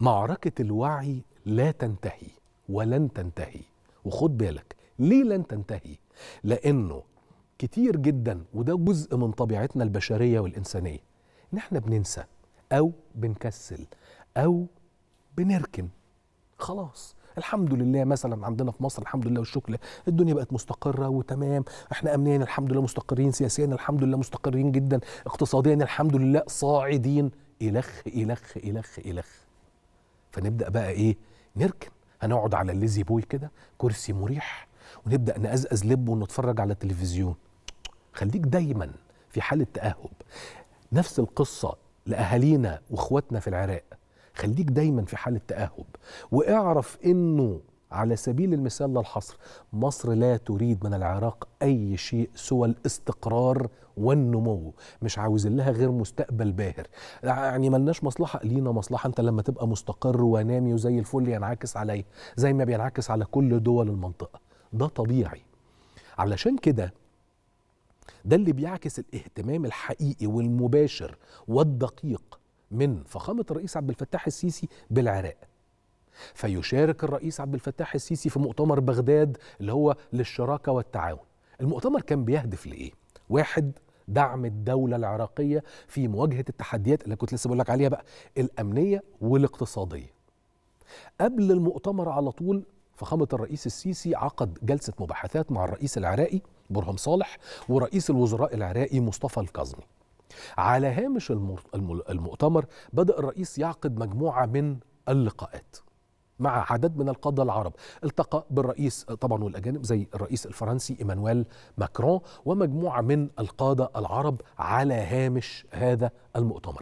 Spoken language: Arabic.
معركة الوعي لا تنتهي ولن تنتهي وخد بالك ليه لن تنتهي لأنه كتير جدا وده جزء من طبيعتنا البشرية والإنسانية إن إحنا بننسى أو بنكسل أو بنركن خلاص الحمد لله مثلا عندنا في مصر الحمد لله والشكر الدنيا بقت مستقره وتمام احنا امنيا الحمد لله مستقرين سياسيا الحمد لله مستقرين جدا اقتصاديا الحمد لله صاعدين الخ الخ الخ الخ, إلخ. فنبدا بقى ايه نركن هنقعد على الليزي بوي كده كرسي مريح ونبدا نقزقز لب ونتفرج على التلفزيون خليك دايما في حاله تاهب نفس القصه لاهالينا واخواتنا في العراق خليك دايما في حاله تاهب واعرف انه على سبيل المثال للحصر الحصر مصر لا تريد من العراق أي شيء سوى الاستقرار والنمو مش عاوز لها غير مستقبل باهر يعني ملناش مصلحة لينا مصلحة انت لما تبقى مستقر ونامي وزي الفل ينعكس علي زي ما بينعكس على كل دول المنطقة ده طبيعي علشان كده ده اللي بيعكس الاهتمام الحقيقي والمباشر والدقيق من فخامة الرئيس عبد الفتاح السيسي بالعراق فيشارك الرئيس عبد الفتاح السيسي في مؤتمر بغداد اللي هو للشراكه والتعاون المؤتمر كان بيهدف لايه واحد دعم الدولة العراقية في مواجهة التحديات اللي كنت لسه بقول لك عليها بقى الأمنية والاقتصادية قبل المؤتمر على طول فخامة الرئيس السيسي عقد جلسة مباحثات مع الرئيس العراقي برهم صالح ورئيس الوزراء العراقي مصطفى الكاظمي على هامش المؤتمر بدأ الرئيس يعقد مجموعة من اللقاءات مع عدد من القادة العرب التقى بالرئيس طبعا والأجانب زي الرئيس الفرنسي إيمانويل ماكرون ومجموعة من القادة العرب على هامش هذا المؤتمر